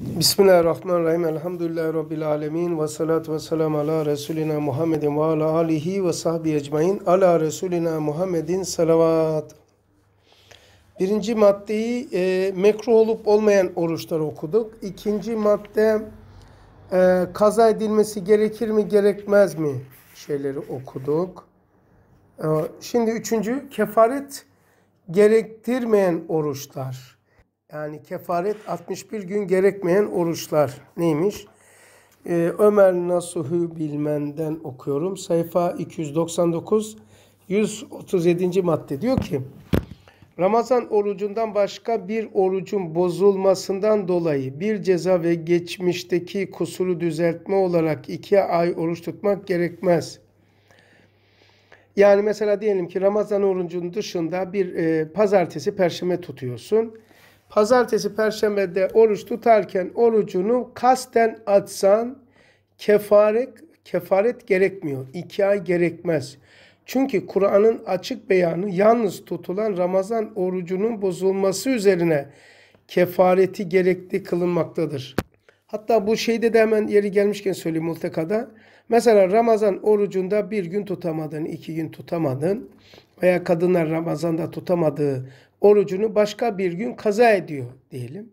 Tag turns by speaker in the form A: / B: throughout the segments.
A: Bismillahirrahmanirrahim. Elhamdülillahi Rabbil alemin. Ve salatu ve selam ala Resulina Muhammedin ve ala alihi ve sahbihi ecmain. Ala Resulina Muhammedin salavat. Birinci maddeyi e, mekruh olup olmayan oruçlar okuduk. İkinci madde e, kaza edilmesi gerekir mi gerekmez mi şeyleri okuduk. E, şimdi üçüncü kefaret gerektirmeyen oruçlar. Yani kefaret 61 gün gerekmeyen oruçlar neymiş? Ee, Ömer Nasuh'u bilmenden okuyorum. Sayfa 299 137. madde diyor ki Ramazan orucundan başka bir orucun bozulmasından dolayı bir ceza ve geçmişteki kusuru düzeltme olarak iki ay oruç tutmak gerekmez. Yani mesela diyelim ki Ramazan orucunun dışında bir e, pazartesi, perşembe tutuyorsun. Pazartesi, perşembede oruç tutarken orucunu kasten atsan kefaret, kefaret gerekmiyor. İki ay gerekmez. Çünkü Kur'an'ın açık beyanı yalnız tutulan Ramazan orucunun bozulması üzerine kefareti gerekli kılınmaktadır. Hatta bu şeyde de hemen yeri gelmişken söyleyeyim multekada. Mesela Ramazan orucunda bir gün tutamadın, iki gün tutamadın veya kadınlar Ramazan'da tutamadığı orucunu başka bir gün kaza ediyor diyelim.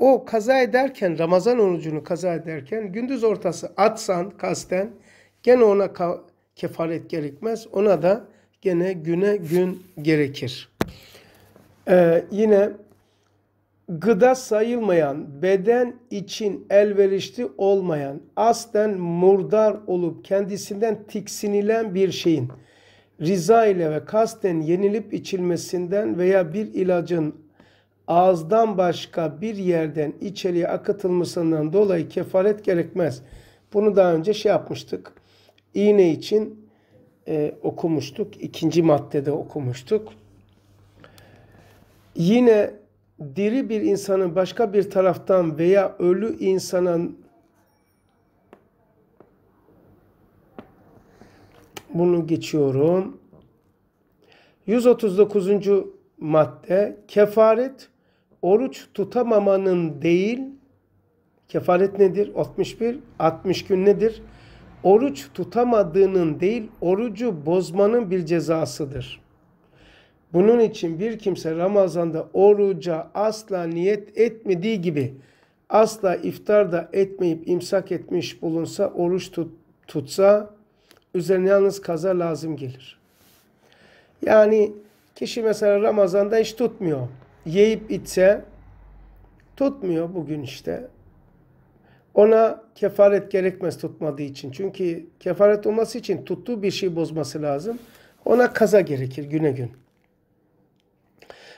A: O kaza ederken Ramazan orucunu kaza ederken gündüz ortası atsan kasten gene ona kefaret gerekmez. Ona da gene güne gün gerekir. Ee, yine gıda sayılmayan, beden için elverişli olmayan, aslen murdar olup kendisinden tiksinilen bir şeyin Rıza ile ve kasten yenilip içilmesinden veya bir ilacın ağızdan başka bir yerden içeriye akıtılmasından dolayı kefaret gerekmez. Bunu daha önce şey yapmıştık. İğne için e, okumuştuk. ikinci maddede okumuştuk. Yine diri bir insanın başka bir taraftan veya ölü insanın Bunu geçiyorum. 139. madde kefaret oruç tutamamanın değil kefaret nedir? 61 60 gün nedir? Oruç tutamadığının değil orucu bozmanın bir cezasıdır. Bunun için bir kimse Ramazan'da oruca asla niyet etmediği gibi asla iftar da etmeyip imsak etmiş bulunsa oruç tut, tutsa Üzerine yalnız kaza lazım gelir. Yani kişi mesela Ramazan'da hiç tutmuyor. Yiyip itse tutmuyor bugün işte. Ona kefaret gerekmez tutmadığı için. Çünkü kefaret olması için tuttuğu bir şey bozması lazım. Ona kaza gerekir güne gün.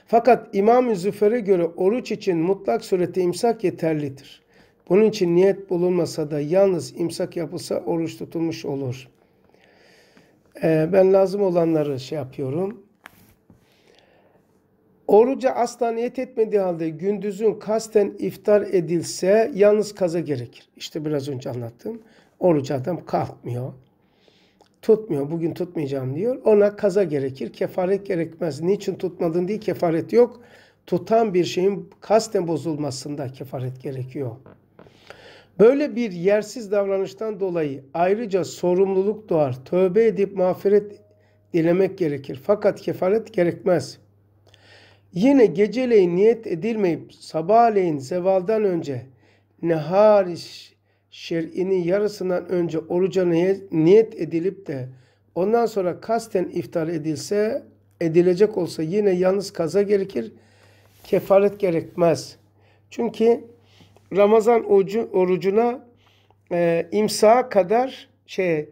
A: Fakat İmam-ı Züfer'e göre oruç için mutlak surette imsak yeterlidir. Bunun için niyet bulunmasa da yalnız imsak yapılsa oruç tutulmuş olur.'' Ee, ben lazım olanları şey yapıyorum. Oruca asla niyet etmediği halde gündüzün kasten iftar edilse yalnız kaza gerekir. İşte biraz önce anlattım. Oruç adam kalkmıyor. Tutmuyor. Bugün tutmayacağım diyor. Ona kaza gerekir. Kefaret gerekmez. Niçin tutmadın diye kefaret yok. Tutan bir şeyin kasten bozulmasında kefaret gerekiyor. Böyle bir yersiz davranıştan dolayı ayrıca sorumluluk doğar. Tövbe edip mağfiret dilemek gerekir. Fakat kefaret gerekmez. Yine geceleyin niyet edilmeyip sabahleyin zevaldan önce nehariş şer'inin yarısından önce oruca niyet edilip de ondan sonra kasten iftar edilse edilecek olsa yine yalnız kaza gerekir. Kefaret gerekmez. Çünkü Ramazan orucu, orucuna e, imsaha kadar şey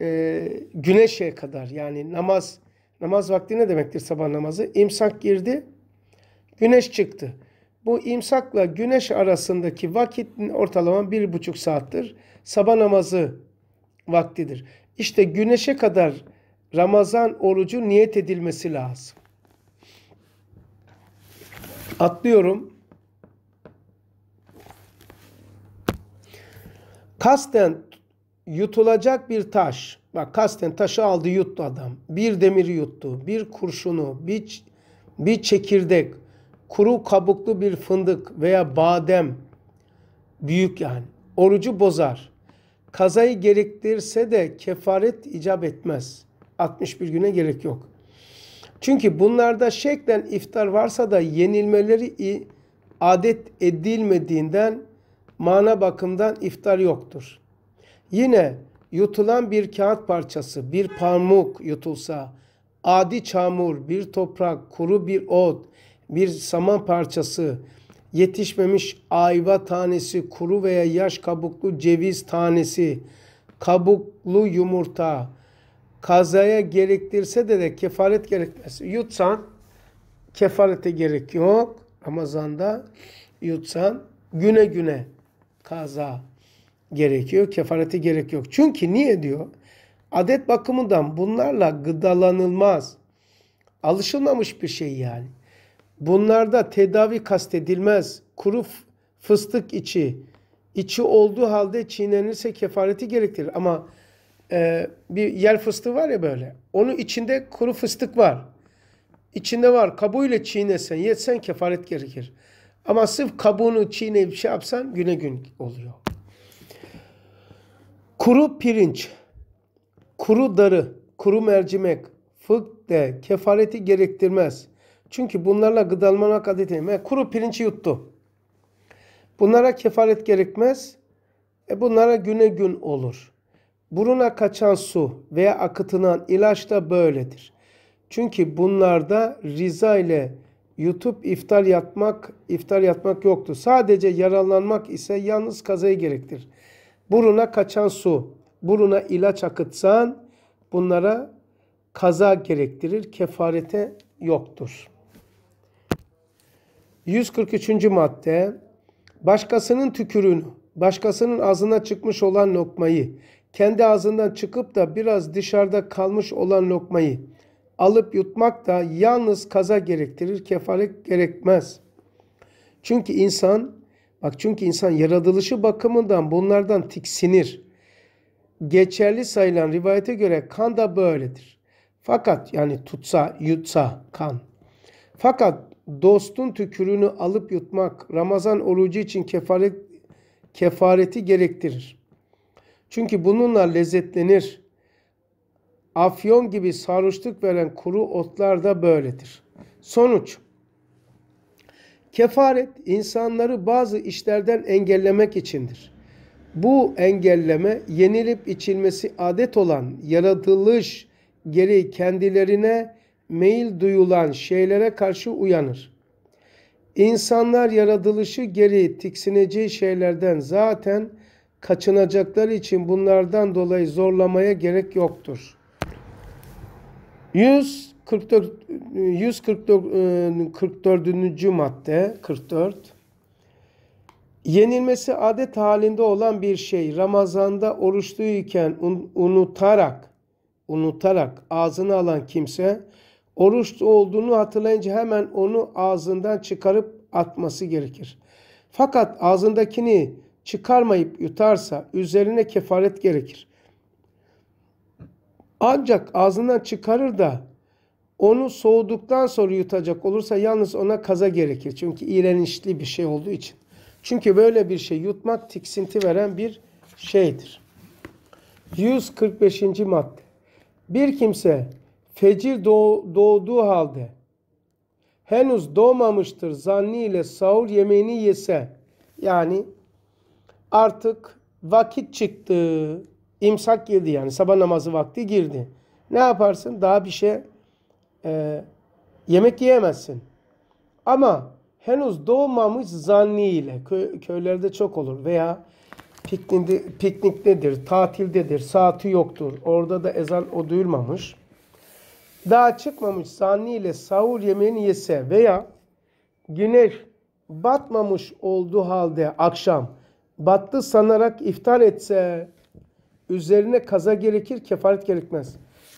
A: e, güneşe kadar yani namaz namaz vakti ne demektir sabah namazı? İmsak girdi, güneş çıktı. Bu imsakla güneş arasındaki vakit ortalama bir buçuk saattir. Sabah namazı vaktidir. İşte güneşe kadar Ramazan orucu niyet edilmesi lazım. Atlıyorum. Kasten yutulacak bir taş. Bak kasten taşı aldı yuttu adam. Bir demiri yuttu. Bir kurşunu, bir, bir çekirdek, kuru kabuklu bir fındık veya badem. Büyük yani. Orucu bozar. Kazayı gerektirse de kefaret icap etmez. 61 güne gerek yok. Çünkü bunlarda şeklen iftar varsa da yenilmeleri adet edilmediğinden mana bakımdan iftar yoktur. Yine yutulan bir kağıt parçası, bir pamuk yutulsa, adi çamur, bir toprak, kuru bir ot, bir saman parçası, yetişmemiş ayva tanesi, kuru veya yaş kabuklu ceviz tanesi, kabuklu yumurta, kazaya gerektirse de de kefaret gerekmez. Yutsan kefarete gerek yok. Ramazanda yutsan güne güne kaza gerekiyor. kefareti gerek yok. Çünkü niye diyor? Adet bakımından bunlarla gıdalanılmaz. Alışılmamış bir şey yani. Bunlarda tedavi kastedilmez. Kuru fıstık içi, içi olduğu halde çiğnenirse kefareti gerektirir. Ama e, bir yer fıstığı var ya böyle. Onun içinde kuru fıstık var. İçinde var. Kabuğuyla çiğnesen, yetsen kefaret gerekir. Ama sırf kabuğunu çiğneyip şey yapsan güne gün oluyor. Kuru pirinç, kuru darı, kuru mercimek, fık de kefareti gerektirmez. Çünkü bunlarla gıdalmamak adet yani kuru pirinci yuttu. Bunlara kefaret gerekmez. E bunlara güne gün olur. Buruna kaçan su veya akıtılan ilaç da böyledir. Çünkü bunlarda riza ile YouTube iftar yatmak, iftar yatmak yoktu. Sadece yaralanmak ise yalnız kazayı gerektir. Buruna kaçan su, buruna ilaç akıtsan bunlara kaza gerektirir. Kefarete yoktur. 143. madde başkasının tükürüğünü, başkasının ağzına çıkmış olan lokmayı, kendi ağzından çıkıp da biraz dışarıda kalmış olan lokmayı alıp yutmak da yalnız kaza gerektirir, kefaret gerekmez. Çünkü insan, bak çünkü insan yaratılışı bakımından bunlardan tiksinir. Geçerli sayılan rivayete göre kan da böyledir. Fakat yani tutsa, yutsa kan. Fakat dostun tükürüğünü alıp yutmak Ramazan orucu için kefaret, kefareti gerektirir. Çünkü bununla lezzetlenir, Afyon gibi sarhoşluk veren kuru otlar da böyledir. Sonuç Kefaret insanları bazı işlerden engellemek içindir. Bu engelleme yenilip içilmesi adet olan yaratılış gereği kendilerine meyil duyulan şeylere karşı uyanır. İnsanlar yaratılışı geri tiksineceği şeylerden zaten kaçınacakları için bunlardan dolayı zorlamaya gerek yoktur.'' 144 144 44. madde 44 Yenilmesi adet halinde olan bir şey Ramazan'da oruçluyken un, unutarak unutarak ağzını alan kimse oruç olduğunu hatırlayınca hemen onu ağzından çıkarıp atması gerekir. Fakat ağzındakini çıkarmayıp yutarsa üzerine kefaret gerekir. Ancak ağzından çıkarır da onu soğuduktan sonra yutacak olursa yalnız ona kaza gerekir. Çünkü iğrençli bir şey olduğu için. Çünkü böyle bir şey yutmak tiksinti veren bir şeydir. 145. madde. Bir kimse fecir doğ, doğduğu halde henüz doğmamıştır zanniyle sahur yemeğini yese yani artık vakit çıktı İmsak girdi yani sabah namazı vakti girdi. Ne yaparsın? Daha bir şey e, yemek yiyemezsin. Ama henüz doğmamış zanniyle kö, köylerde çok olur veya piknikte, pikniktedir, tatildedir, saati yoktur. Orada da ezan o duyulmamış. Daha çıkmamış zanniyle sahur yemeğini yese veya güneş batmamış olduğu halde akşam battı sanarak iftar etse üzerine kaza gerekir, kefaret gerekmez.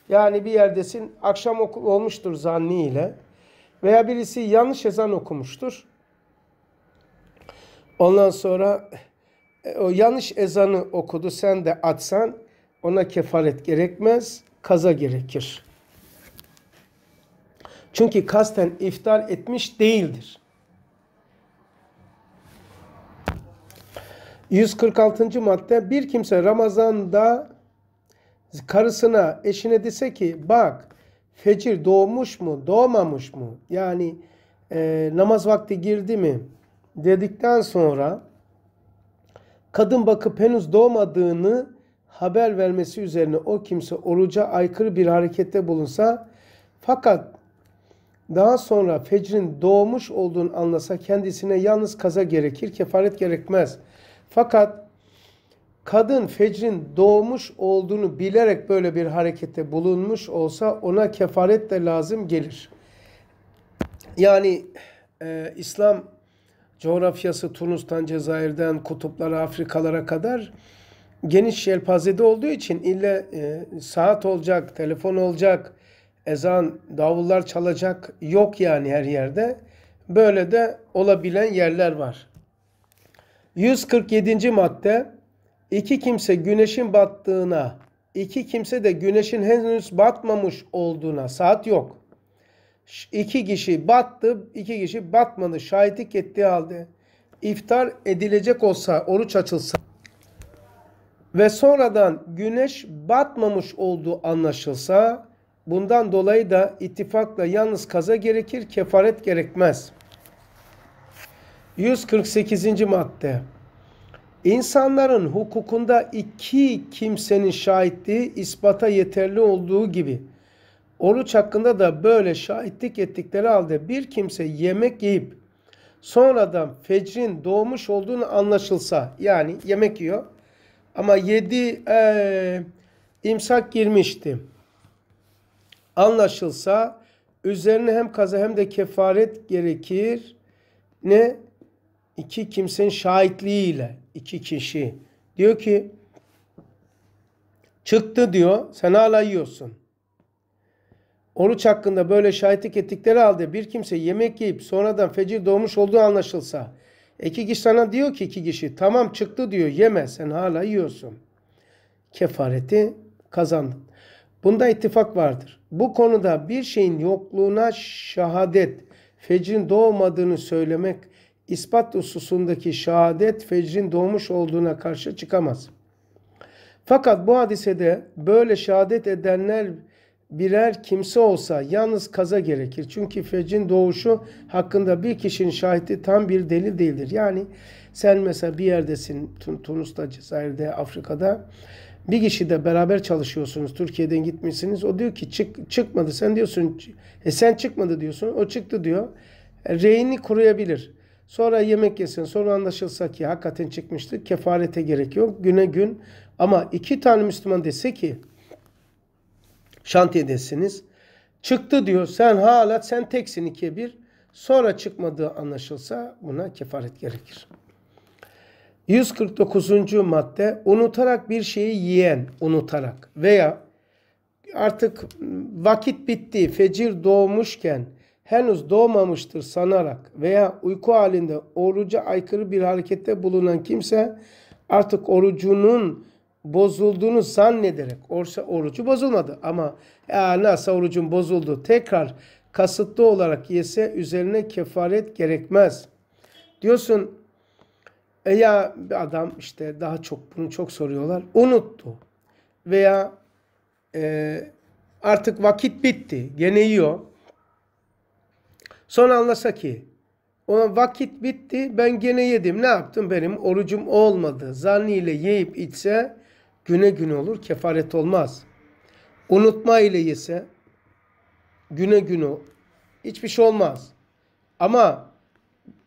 A: Yani bir yerdesin, akşam okul olmuştur zanniyle veya birisi yanlış ezan okumuştur. Ondan sonra e, o yanlış ezanı okudu, sen de atsan ona kefaret gerekmez, kaza gerekir. Çünkü kasten iftar etmiş değildir. 146. madde bir kimse Ramazan'da karısına, eşine dese ki bak fecir doğmuş mu, doğmamış mı? Yani e, namaz vakti girdi mi dedikten sonra kadın bakıp henüz doğmadığını haber vermesi üzerine o kimse oruca aykırı bir harekette bulunsa fakat daha sonra fecrin doğmuş olduğunu anlasa kendisine yalnız kaza gerekir, kefaret gerekmez.'' Fakat kadın fecrin doğmuş olduğunu bilerek böyle bir harekette bulunmuş olsa ona kefaret de lazım gelir. Yani e, İslam coğrafyası Tunus'tan Cezayir'den kutuplara Afrikalara kadar geniş yelpazede olduğu için ille e, saat olacak, telefon olacak, ezan, davullar çalacak yok yani her yerde. Böyle de olabilen yerler var. 147. madde iki kimse güneşin battığına, iki kimse de güneşin henüz batmamış olduğuna saat yok. İki kişi battı, iki kişi batmadı şahitlik ettiği halde iftar edilecek olsa, oruç açılsa ve sonradan güneş batmamış olduğu anlaşılsa bundan dolayı da ittifakla yalnız kaza gerekir, kefaret gerekmez.'' 148. madde. İnsanların hukukunda iki kimsenin şahitliği ispata yeterli olduğu gibi oruç hakkında da böyle şahitlik ettikleri halde bir kimse yemek yiyip sonradan fecrin doğmuş olduğunu anlaşılsa yani yemek yiyor ama yedi e, imsak girmişti anlaşılsa üzerine hem kaza hem de kefaret gerekir ne iki kimsenin şahitliğiyle iki kişi diyor ki çıktı diyor sen hala yiyorsun. Oruç hakkında böyle şahitlik ettikleri halde bir kimse yemek yiyip sonradan fecir doğmuş olduğu anlaşılsa iki kişi sana diyor ki iki kişi tamam çıktı diyor yeme sen hala yiyorsun. Kefareti kazandın. Bunda ittifak vardır. Bu konuda bir şeyin yokluğuna şahadet, fecrin doğmadığını söylemek ispat hususundaki şehadet fecrin doğmuş olduğuna karşı çıkamaz. Fakat bu hadisede böyle şehadet edenler birer kimse olsa yalnız kaza gerekir. Çünkü fecrin doğuşu hakkında bir kişinin şahidi tam bir delil değildir. Yani sen mesela bir yerdesin Tunus'ta, Cezayir'de, Afrika'da bir kişi de beraber çalışıyorsunuz. Türkiye'den gitmişsiniz. O diyor ki çık çıkmadı. Sen diyorsun e sen çıkmadı diyorsun. O çıktı diyor. E, Reyini kuruyabilir. Sonra yemek yesin. Sonra anlaşılsa ki hakikaten çıkmıştır Kefarete gerek yok. Güne gün. Ama iki tane Müslüman dese ki desiniz Çıktı diyor. Sen hala sen teksin ikiye bir. Sonra çıkmadığı anlaşılsa buna kefaret gerekir. 149. madde unutarak bir şeyi yiyen unutarak veya artık vakit bitti fecir doğmuşken henüz doğmamıştır sanarak veya uyku halinde oruca aykırı bir harekette bulunan kimse artık orucunun bozulduğunu zannederek orsa orucu bozulmadı ama ya nasıl orucun bozuldu tekrar kasıtlı olarak yese üzerine kefaret gerekmez. Diyorsun e ya bir adam işte daha çok bunu çok soruyorlar unuttu veya e, artık vakit bitti gene yiyor Sonra anlasa ki ona vakit bitti ben gene yedim. Ne yaptım benim orucum olmadı. Zanniyle yiyip içse güne gün olur kefaret olmaz. Unutma ile yese güne günü hiçbir şey olmaz. Ama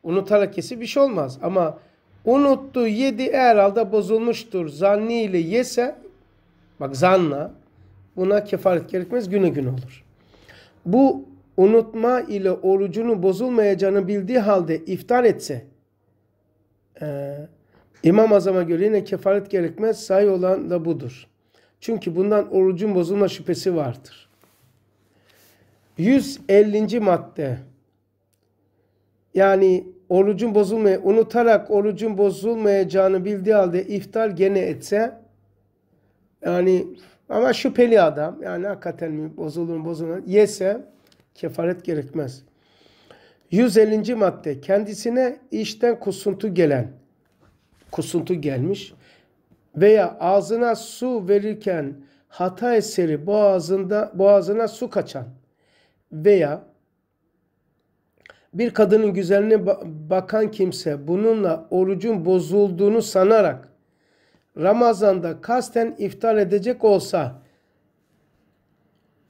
A: unutarak yese bir şey olmaz. Ama unuttu yedi herhalde bozulmuştur zanniyle yese bak zanla buna kefaret gerekmez güne gün olur. Bu unutma ile orucunu bozulmayacağını bildiği halde iftar etse e, İmam Azam'a göre yine kefaret gerekmez. Sahi olan da budur. Çünkü bundan orucun bozulma şüphesi vardır. 150. madde yani orucun bozulmaya unutarak orucun bozulmayacağını bildiği halde iftar gene etse yani ama şüpheli adam yani hakikaten mi bozulur bozulur yese kefaret gerekmez. 150. madde kendisine işten kusuntu gelen kusuntu gelmiş veya ağzına su verirken hata eseri boğazında boğazına su kaçan veya bir kadının güzeline bakan kimse bununla orucun bozulduğunu sanarak Ramazan'da kasten iftar edecek olsa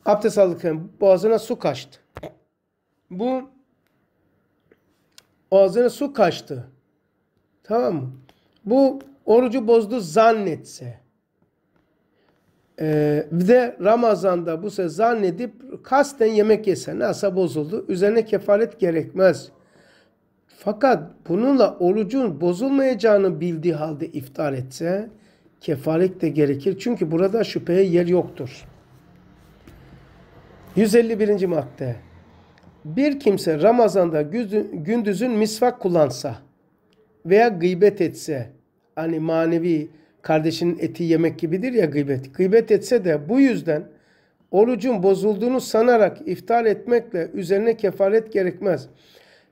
A: abdest alırken boğazına su kaçtı. Bu boğazına su kaçtı. Tamam mı? Bu orucu bozdu zannetse. Ee, bir de Ramazan'da bu sefer zannedip kasten yemek yese nasıl bozuldu? Üzerine kefalet gerekmez. Fakat bununla orucun bozulmayacağını bildiği halde iftar etse kefalet de gerekir. Çünkü burada şüpheye yer yoktur. 151. madde. Bir kimse Ramazan'da gündüzün misvak kullansa veya gıybet etse, hani manevi kardeşinin eti yemek gibidir ya gıybet. Gıybet etse de bu yüzden orucun bozulduğunu sanarak iftar etmekle üzerine kefaret gerekmez.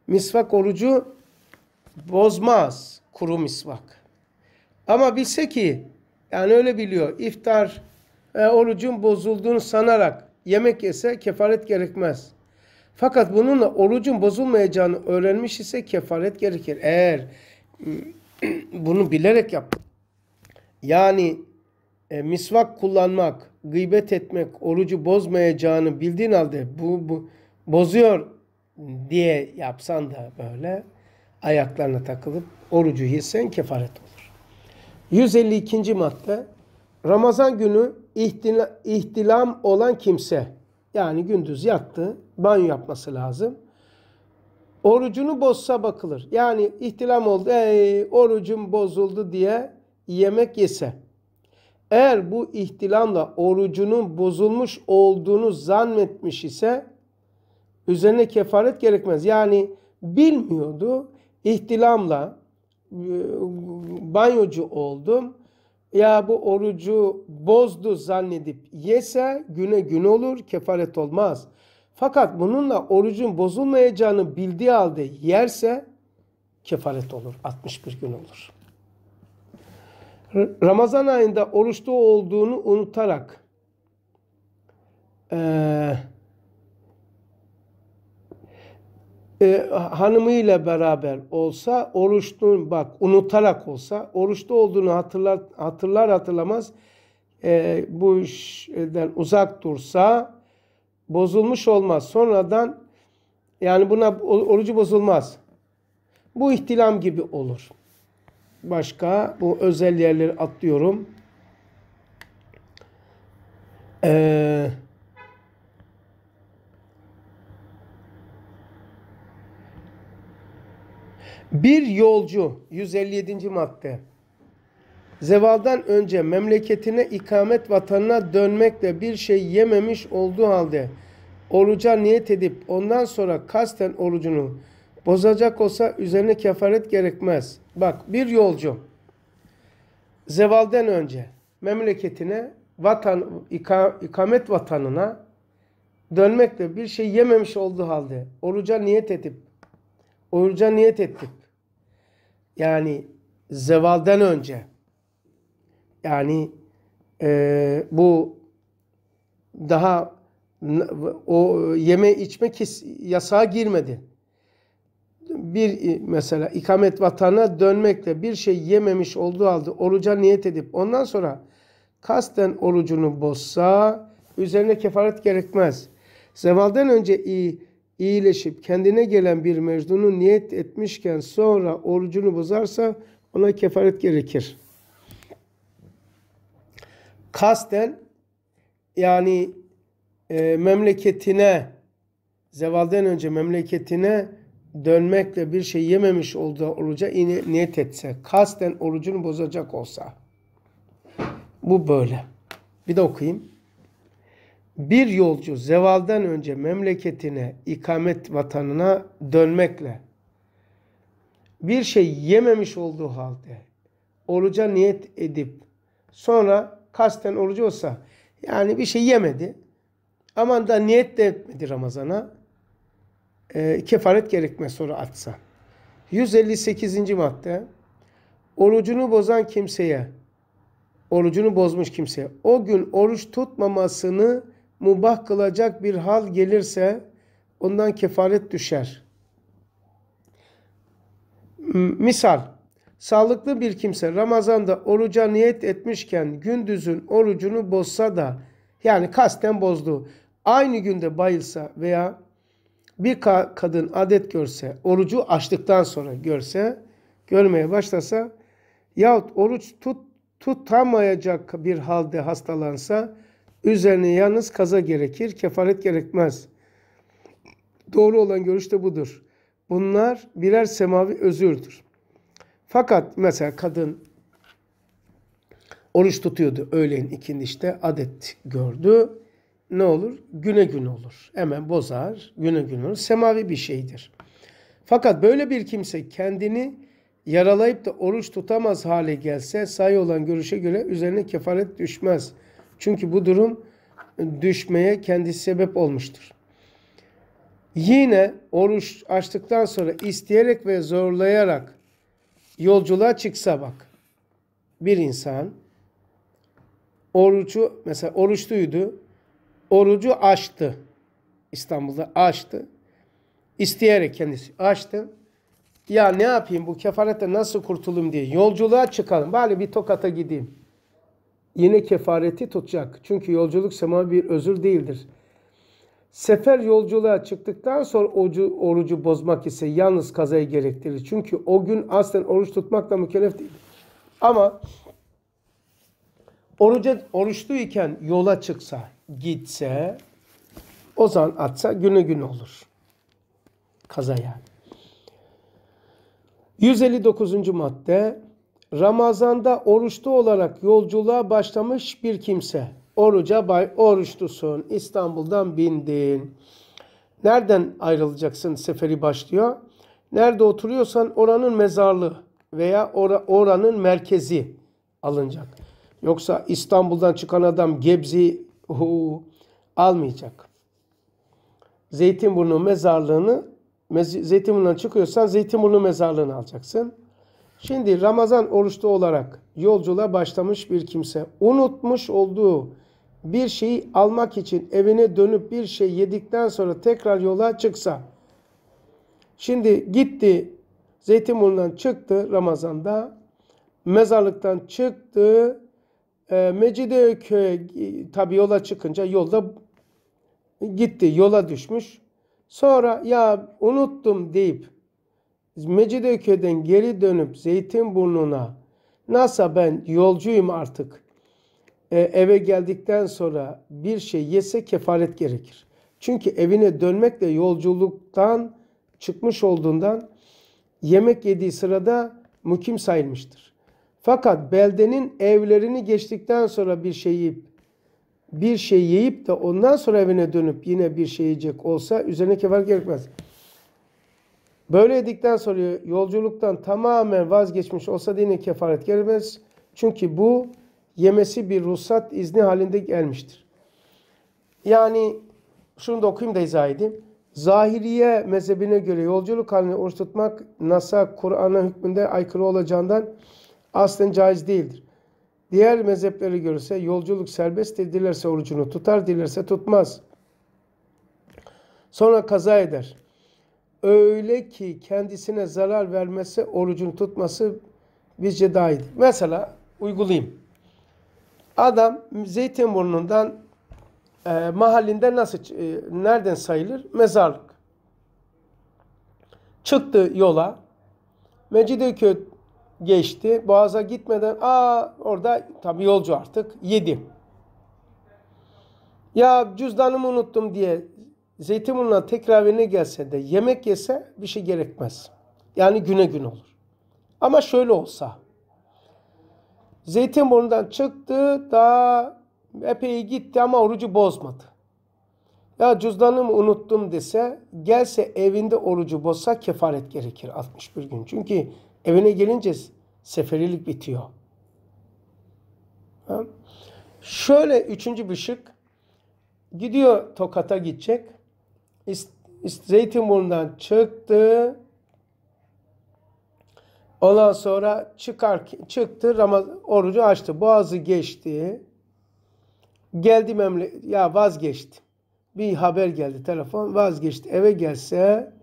A: Misvak orucu bozmaz kuru misvak. Ama bilse ki yani öyle biliyor iftar e, orucun bozulduğunu sanarak yemek yese kefaret gerekmez. Fakat bununla orucun bozulmayacağını öğrenmiş ise kefaret gerekir. Eğer bunu bilerek yap. Yani e, misvak kullanmak, gıybet etmek orucu bozmayacağını bildiğin halde bu, bu bozuyor diye yapsan da böyle ayaklarına takılıp orucu hissen kefaret olur. 152. madde Ramazan günü ihtina, ihtilam olan kimse yani gündüz yattı banyo yapması lazım. Orucunu bozsa bakılır. Yani ihtilam oldu. Ey, orucum bozuldu diye yemek yese. Eğer bu ihtilamla orucunun bozulmuş olduğunu zannetmiş ise üzerine kefaret gerekmez. Yani bilmiyordu. ihtilamla e, banyocu oldum ya bu orucu bozdu zannedip yese güne gün olur kefaret olmaz. Fakat bununla orucun bozulmayacağını bildiği halde yerse kefaret olur. 61 gün olur. Ramazan ayında oruçta olduğunu unutarak eee e, hanımıyla beraber olsa oruçlu bak unutarak olsa oruçlu olduğunu hatırlar hatırlar hatırlamaz e, bu işten uzak dursa bozulmuş olmaz. Sonradan yani buna orucu bozulmaz. Bu ihtilam gibi olur. Başka bu özel yerleri atlıyorum. Eee Bir yolcu 157. madde zevaldan önce memleketine ikamet vatanına dönmekle bir şey yememiş olduğu halde oruca niyet edip ondan sonra kasten orucunu bozacak olsa üzerine kefaret gerekmez. Bak bir yolcu zevalden önce memleketine vatan ika, ikamet vatanına dönmekle bir şey yememiş olduğu halde oruca niyet edip oruca niyet ettik. Yani zevaldan önce. Yani e, bu daha o yeme içme kes, yasağa girmedi. Bir e, mesela ikamet vatana dönmekle bir şey yememiş olduğu halde oruca niyet edip ondan sonra kasten orucunu bozsa üzerine kefaret gerekmez. Zevaldan önce iyi iyileşip kendine gelen bir mecnunu niyet etmişken sonra orucunu bozarsa ona kefaret gerekir. Kasten yani e, memleketine zevalden önce memleketine dönmekle bir şey yememiş olduğu olaca niyet etse, kasten orucunu bozacak olsa. Bu böyle. Bir de okuyayım bir yolcu zevalden önce memleketine, ikamet vatanına dönmekle bir şey yememiş olduğu halde oruca niyet edip sonra kasten orucu olsa yani bir şey yemedi aman da niyet de etmedi Ramazan'a e, kefaret gerekmez soru atsa. 158. madde orucunu bozan kimseye orucunu bozmuş kimseye o gün oruç tutmamasını mubah kılacak bir hal gelirse ondan kefaret düşer. Misal, sağlıklı bir kimse Ramazan'da oruca niyet etmişken gündüzün orucunu bozsa da yani kasten bozdu. Aynı günde bayılsa veya bir ka kadın adet görse, orucu açtıktan sonra görse, görmeye başlasa yahut oruç tut, tutamayacak bir halde hastalansa Üzerine yalnız kaza gerekir, kefaret gerekmez. Doğru olan görüş de budur. Bunlar birer semavi özürdür. Fakat mesela kadın oruç tutuyordu öğlen ikindi işte adet gördü. Ne olur? Güne gün olur. Hemen bozar, güne gün olur. Semavi bir şeydir. Fakat böyle bir kimse kendini yaralayıp da oruç tutamaz hale gelse sayı olan görüşe göre üzerine kefaret düşmez.'' Çünkü bu durum düşmeye kendisi sebep olmuştur. Yine oruç açtıktan sonra isteyerek ve zorlayarak yolculuğa çıksa bak. Bir insan orucu mesela oruçluydu. Orucu açtı. İstanbul'da açtı. isteyerek kendisi açtı. Ya ne yapayım bu kefaretten nasıl kurtulayım diye yolculuğa çıkalım. Bari bir tokata gideyim yine kefareti tutacak. Çünkü yolculuk semavi bir özür değildir. Sefer yolculuğa çıktıktan sonra orucu, orucu bozmak ise yalnız kazayı gerektirir. Çünkü o gün aslen oruç tutmakla mükellef değil. Ama oruca, iken yola çıksa, gitse, o zaman atsa günü gün olur. kazaya. 159. madde Ramazanda oruçlu olarak yolculuğa başlamış bir kimse. Oruca oruçlusun. İstanbul'dan bindin. Nereden ayrılacaksın seferi başlıyor? Nerede oturuyorsan oranın mezarlığı veya or oranın merkezi alınacak. Yoksa İstanbul'dan çıkan adam Gebzi hu, almayacak. Zeytinburnu mezarlığını Zeytinburnu'ndan çıkıyorsan Zeytinburnu mezarlığını alacaksın. Şimdi Ramazan oruçlu olarak yolculuğa başlamış bir kimse unutmuş olduğu bir şeyi almak için evine dönüp bir şey yedikten sonra tekrar yola çıksa. Şimdi gitti Zeytinburnu'ndan çıktı Ramazan'da. Mezarlıktan çıktı. Ee, Mecidiyeköy'e tabi yola çıkınca yolda gitti yola düşmüş. Sonra ya unuttum deyip Mecidiyeköy'den geri dönüp Zeytinburnu'na NASA ben yolcuyum artık e, eve geldikten sonra bir şey yese kefaret gerekir. Çünkü evine dönmekle yolculuktan çıkmış olduğundan yemek yediği sırada mukim sayılmıştır. Fakat beldenin evlerini geçtikten sonra bir şey yiyip bir şey yiyip de ondan sonra evine dönüp yine bir şey yiyecek olsa üzerine kefaret gerekmez. Böyle edikten sonra yolculuktan tamamen vazgeçmiş olsa dine kefaret gelmez. Çünkü bu yemesi bir ruhsat izni halinde gelmiştir. Yani şunu da okuyayım da izah edeyim. Zahiriye mezhebine göre yolculuk halini oruç tutmak nasa Kur'an'a hükmünde aykırı olacağından aslında caiz değildir. Diğer mezheplere görse yolculuk serbesttir. Dilerse orucunu tutar, dilerse tutmaz. Sonra kaza eder öyle ki kendisine zarar vermesi, orucunu tutması bizce daha iyidir. Mesela uygulayayım. Adam Zeytinburnu'ndan e, mahallinde nasıl e, nereden sayılır? Mezarlık. Çıktı yola. Mecidiyeköy geçti. Boğaz'a gitmeden aa orada tabii yolcu artık yedi. Ya cüzdanımı unuttum diye Zeytinburnu'na tekrar evine gelse de yemek yese bir şey gerekmez. Yani güne gün olur. Ama şöyle olsa. Zeytinburnu'ndan çıktı daha epey gitti ama orucu bozmadı. Ya cüzdanımı unuttum dese gelse evinde orucu bozsa kefaret gerekir 61 gün. Çünkü evine gelince seferilik bitiyor. Ha? Şöyle üçüncü bir şık. Gidiyor Tokat'a gidecek. Zeytinburnu'ndan çıktı. Ondan sonra çıkar çıktı Ramaz orucu açtı. Boğazı geçti. Geldi memle ya vazgeçti. Bir haber geldi telefon vazgeçti. Eve gelse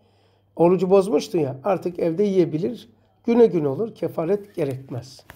A: orucu bozmuştu ya artık evde yiyebilir. Güne gün olur kefaret gerekmez.